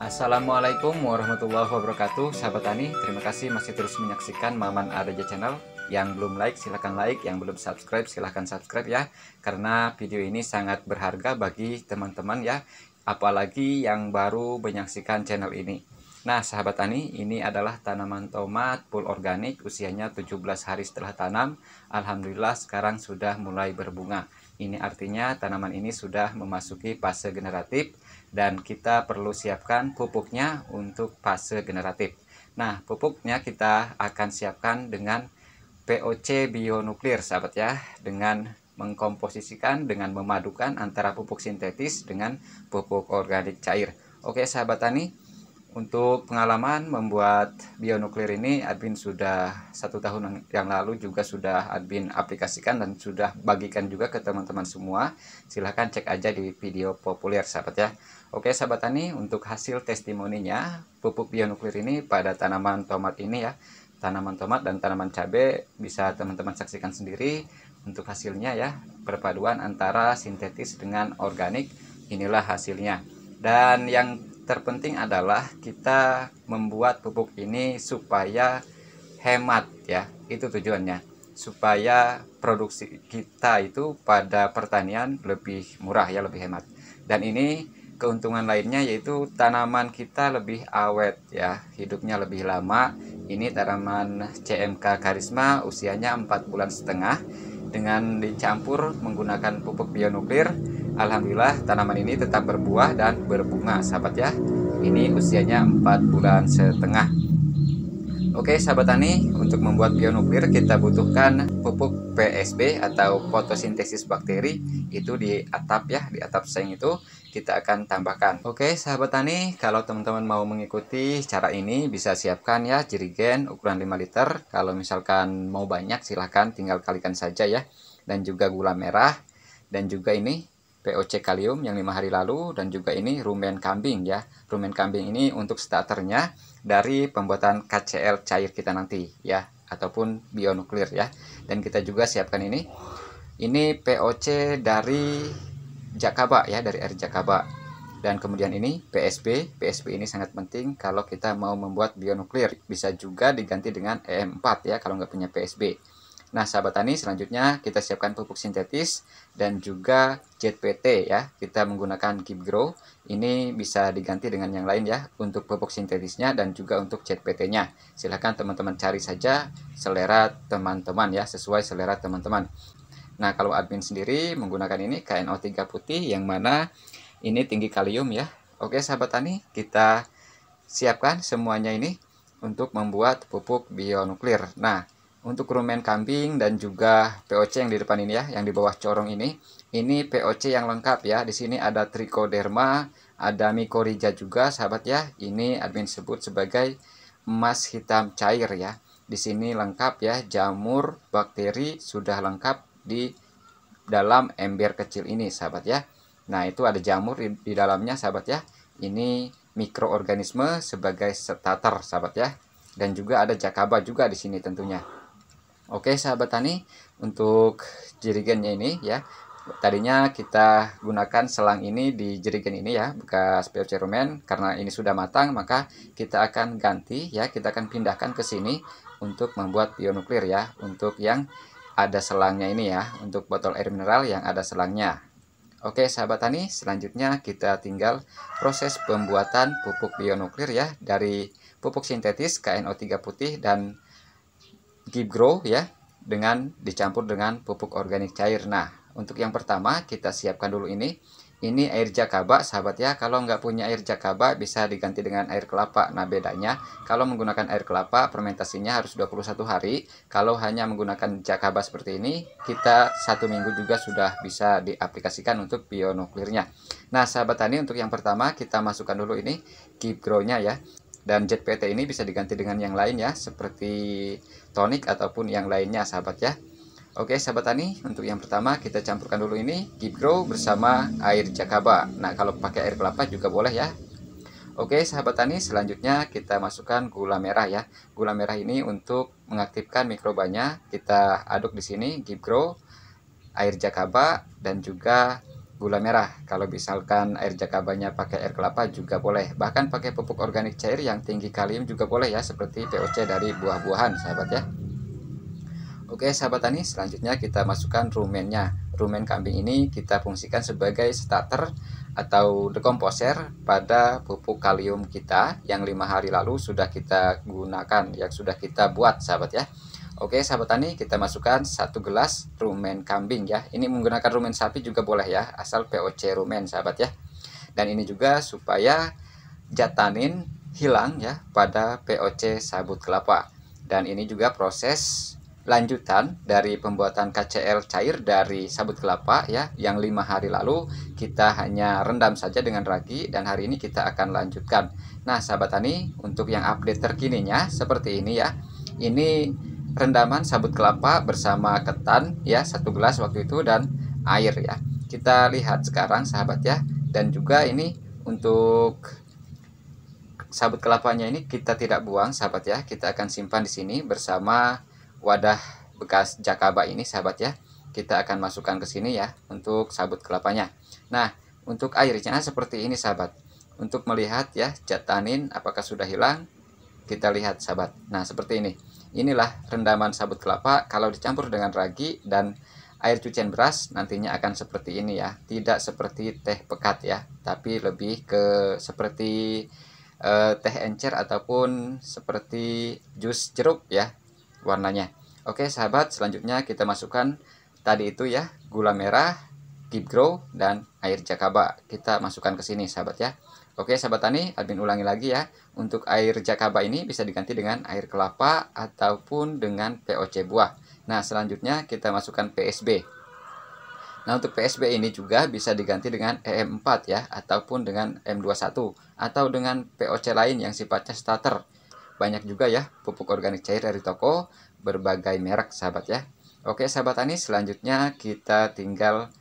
Assalamualaikum warahmatullahi wabarakatuh Sahabat Tani, terima kasih masih terus menyaksikan Maman Adaja Channel Yang belum like silahkan like, yang belum subscribe silahkan subscribe ya Karena video ini sangat berharga bagi teman-teman ya Apalagi yang baru menyaksikan channel ini Nah sahabat Tani, ini adalah tanaman tomat full organik Usianya 17 hari setelah tanam Alhamdulillah sekarang sudah mulai berbunga Ini artinya tanaman ini sudah memasuki fase generatif dan kita perlu siapkan pupuknya untuk fase generatif. Nah, pupuknya kita akan siapkan dengan POC bionuklir, sahabat ya, dengan mengkomposisikan dengan memadukan antara pupuk sintetis dengan pupuk organik cair. Oke, sahabat tani, untuk pengalaman membuat bionuklir ini, admin sudah satu tahun yang lalu juga sudah admin aplikasikan dan sudah bagikan juga ke teman-teman semua. Silahkan cek aja di video populer, sahabat ya. Oke, sahabat tani, untuk hasil testimoninya, pupuk bionuklir ini pada tanaman tomat ini ya, tanaman tomat dan tanaman cabai bisa teman-teman saksikan sendiri untuk hasilnya ya, perpaduan antara sintetis dengan organik, inilah hasilnya. Dan yang terpenting adalah kita membuat pupuk ini supaya hemat ya itu tujuannya supaya produksi kita itu pada pertanian lebih murah ya lebih hemat dan ini keuntungan lainnya yaitu tanaman kita lebih awet ya hidupnya lebih lama ini tanaman CMK Karisma usianya 4 bulan setengah dengan dicampur menggunakan pupuk bionuklir Alhamdulillah tanaman ini tetap berbuah dan berbunga sahabat ya Ini usianya 4 bulan setengah Oke sahabat tani, untuk membuat bionuklir kita butuhkan pupuk PSB atau fotosintesis bakteri itu di atap ya, di atap seng itu kita akan tambahkan. Oke sahabat tani, kalau teman-teman mau mengikuti cara ini bisa siapkan ya jerigen ukuran 5 liter. Kalau misalkan mau banyak silahkan tinggal kalikan saja ya. Dan juga gula merah dan juga ini POC kalium yang lima hari lalu dan juga ini rumen kambing ya. Rumen kambing ini untuk starternya dari pembuatan KCL cair kita nanti ya ataupun bionuklir ya. Dan kita juga siapkan ini. Ini POC dari Jakaba ya dari R Jakaba. Dan kemudian ini PSB, PSB ini sangat penting kalau kita mau membuat bionuklir. Bisa juga diganti dengan e EM4 ya kalau nggak punya PSB. Nah, sahabat tani, selanjutnya kita siapkan pupuk sintetis dan juga JPT ya. Kita menggunakan Keep Grow. Ini bisa diganti dengan yang lain ya untuk pupuk sintetisnya dan juga untuk JPT-nya. Silahkan teman-teman cari saja selera teman-teman ya, sesuai selera teman-teman. Nah, kalau admin sendiri menggunakan ini KNO3 putih yang mana ini tinggi kalium ya. Oke, sahabat tani, kita siapkan semuanya ini untuk membuat pupuk bionuklir. Nah, untuk rumen kambing dan juga POC yang di depan ini ya, yang di bawah corong ini. Ini POC yang lengkap ya. Di sini ada trichoderma, ada mikorija juga sahabat ya. Ini admin sebut sebagai emas hitam cair ya. Di sini lengkap ya, jamur, bakteri sudah lengkap di dalam ember kecil ini sahabat ya. Nah, itu ada jamur di, di dalamnya sahabat ya. Ini mikroorganisme sebagai starter sahabat ya. Dan juga ada jakaba juga di sini tentunya. Oke sahabat tani, untuk jerigennya ini ya, tadinya kita gunakan selang ini di jerigen ini ya, bekas rumen karena ini sudah matang maka kita akan ganti ya, kita akan pindahkan ke sini untuk membuat bionuklir ya, untuk yang ada selangnya ini ya, untuk botol air mineral yang ada selangnya. Oke sahabat tani, selanjutnya kita tinggal proses pembuatan pupuk bionuklir ya, dari pupuk sintetis KNO3 putih dan Keep Grow ya dengan dicampur dengan pupuk organik cair. Nah, untuk yang pertama kita siapkan dulu ini. Ini air jakaba sahabat ya. Kalau nggak punya air jakaba bisa diganti dengan air kelapa. Nah, bedanya kalau menggunakan air kelapa fermentasinya harus 21 hari. Kalau hanya menggunakan jakaba seperti ini, kita satu minggu juga sudah bisa diaplikasikan untuk bionuklirnya. Nah, sahabat tani untuk yang pertama kita masukkan dulu ini Keep grow nya ya. Dan ZPT ini bisa diganti dengan yang lain ya, seperti tonik ataupun yang lainnya sahabat ya. Oke sahabat tani, untuk yang pertama kita campurkan dulu ini keep grow bersama air jakaba. Nah kalau pakai air kelapa juga boleh ya. Oke sahabat tani, selanjutnya kita masukkan gula merah ya. Gula merah ini untuk mengaktifkan mikrobanya. Kita aduk di sini keep grow, air jakaba dan juga gula merah. Kalau misalkan air jakabanya pakai air kelapa juga boleh. Bahkan pakai pupuk organik cair yang tinggi kalium juga boleh ya seperti POC dari buah-buahan sahabat ya. Oke sahabat tani selanjutnya kita masukkan rumennya. Rumen kambing ini kita fungsikan sebagai starter atau dekomposer pada pupuk kalium kita yang lima hari lalu sudah kita gunakan yang sudah kita buat sahabat ya. Oke sahabat tani kita masukkan satu gelas rumen kambing ya Ini menggunakan rumen sapi juga boleh ya asal POC rumen sahabat ya Dan ini juga supaya jatanin hilang ya pada POC sabut kelapa Dan ini juga proses lanjutan dari pembuatan KCL cair dari sabut kelapa ya yang lima hari lalu kita hanya rendam saja dengan ragi dan hari ini kita akan lanjutkan nah sahabat tani untuk yang update terkininya seperti ini ya ini rendaman sabut kelapa bersama ketan ya satu gelas waktu itu dan air ya. Kita lihat sekarang sahabat ya dan juga ini untuk sabut kelapanya ini kita tidak buang sahabat ya. Kita akan simpan di sini bersama wadah bekas jakaba ini sahabat ya. Kita akan masukkan ke sini ya untuk sabut kelapanya. Nah, untuk airnya seperti ini sahabat. Untuk melihat ya jatanin apakah sudah hilang kita lihat sahabat. Nah, seperti ini. Inilah rendaman sabut kelapa kalau dicampur dengan ragi dan air cucian beras nantinya akan seperti ini ya. Tidak seperti teh pekat ya, tapi lebih ke seperti eh, teh encer ataupun seperti jus jeruk ya warnanya. Oke, sahabat, selanjutnya kita masukkan tadi itu ya, gula merah, deep grow dan air jakaba. Kita masukkan ke sini sahabat ya. Oke sahabat tani, admin ulangi lagi ya. Untuk air jakaba ini bisa diganti dengan air kelapa ataupun dengan POC buah. Nah selanjutnya kita masukkan PSB. Nah untuk PSB ini juga bisa diganti dengan e EM4 ya ataupun dengan M21 atau dengan POC lain yang sifatnya starter. Banyak juga ya pupuk organik cair dari toko berbagai merek sahabat ya. Oke sahabat tani selanjutnya kita tinggal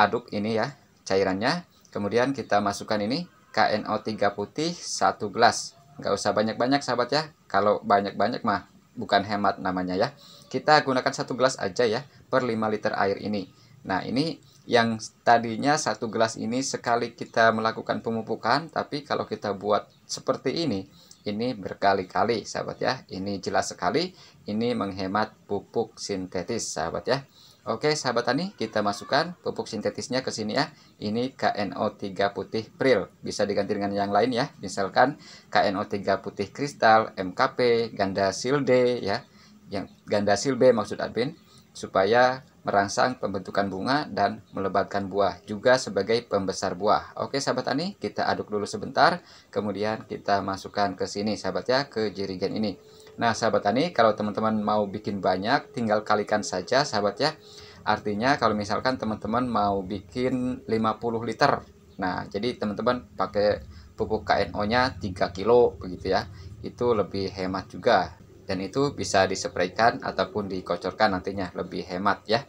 aduk ini ya cairannya. Kemudian kita masukkan ini KNO3 putih 1 gelas. Nggak usah banyak-banyak sahabat ya. Kalau banyak-banyak mah bukan hemat namanya ya. Kita gunakan satu gelas aja ya per 5 liter air ini. Nah ini yang tadinya satu gelas ini sekali kita melakukan pemupukan, tapi kalau kita buat seperti ini, ini berkali-kali sahabat ya. Ini jelas sekali, ini menghemat pupuk sintetis sahabat ya. Oke sahabat tani, kita masukkan pupuk sintetisnya ke sini ya. Ini KNO3 putih pril, bisa diganti dengan yang lain ya. Misalkan KNO3 putih kristal, MKP, ganda silde ya. Yang ganda silbe maksud admin supaya merangsang pembentukan bunga dan melebatkan buah juga sebagai pembesar buah. Oke sahabat tani, kita aduk dulu sebentar, kemudian kita masukkan ke sini sahabat ya ke jirigen ini. Nah, sahabat tani, kalau teman-teman mau bikin banyak, tinggal kalikan saja, sahabat ya. Artinya kalau misalkan teman-teman mau bikin 50 liter. Nah, jadi teman-teman pakai pupuk KNO-nya 3 kilo begitu ya. Itu lebih hemat juga. Dan itu bisa disepraikan ataupun dikocorkan nantinya lebih hemat ya.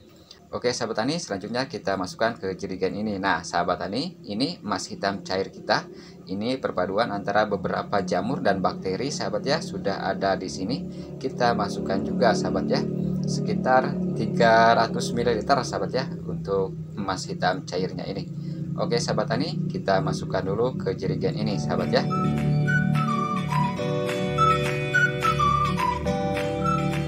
Oke sahabat tani selanjutnya kita masukkan ke jerigen ini Nah sahabat tani ini emas hitam cair kita ini perpaduan antara beberapa jamur dan bakteri sahabat ya sudah ada di sini kita masukkan juga sahabat ya sekitar 300 ml sahabat ya untuk emas hitam cairnya ini oke sahabat tani kita masukkan dulu ke jerigen ini sahabat ya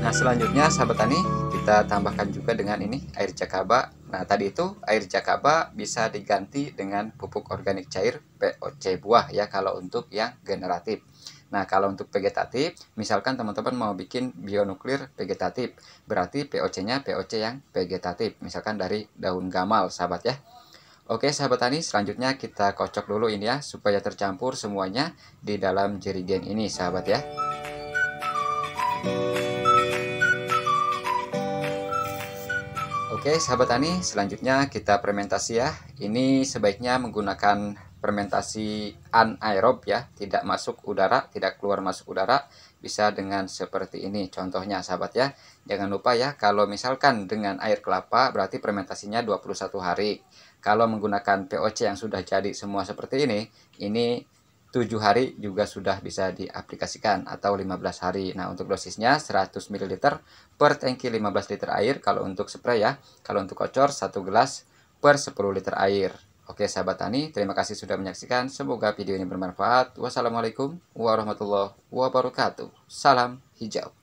nah selanjutnya sahabat tani kita tambahkan juga dengan ini air cakaba Nah, tadi itu air jakaba bisa diganti dengan pupuk organik cair POC buah ya kalau untuk yang generatif. Nah, kalau untuk vegetatif, misalkan teman-teman mau bikin bionuklir vegetatif, berarti POC-nya POC yang vegetatif, misalkan dari daun gamal, sahabat ya. Oke, sahabat tani, selanjutnya kita kocok dulu ini ya, supaya tercampur semuanya di dalam jerigen ini, sahabat ya. Thank Oke sahabat tani, selanjutnya kita fermentasi ya. Ini sebaiknya menggunakan fermentasi anaerob ya, tidak masuk udara, tidak keluar masuk udara, bisa dengan seperti ini. Contohnya sahabat ya, jangan lupa ya kalau misalkan dengan air kelapa berarti fermentasinya 21 hari. Kalau menggunakan POC yang sudah jadi semua seperti ini, ini 7 hari juga sudah bisa diaplikasikan atau 15 hari. Nah, untuk dosisnya 100 ml per tangki 15 liter air kalau untuk spray ya. Kalau untuk kocor satu gelas per 10 liter air. Oke, sahabat tani, terima kasih sudah menyaksikan. Semoga video ini bermanfaat. Wassalamualaikum warahmatullahi wabarakatuh. Salam hijau.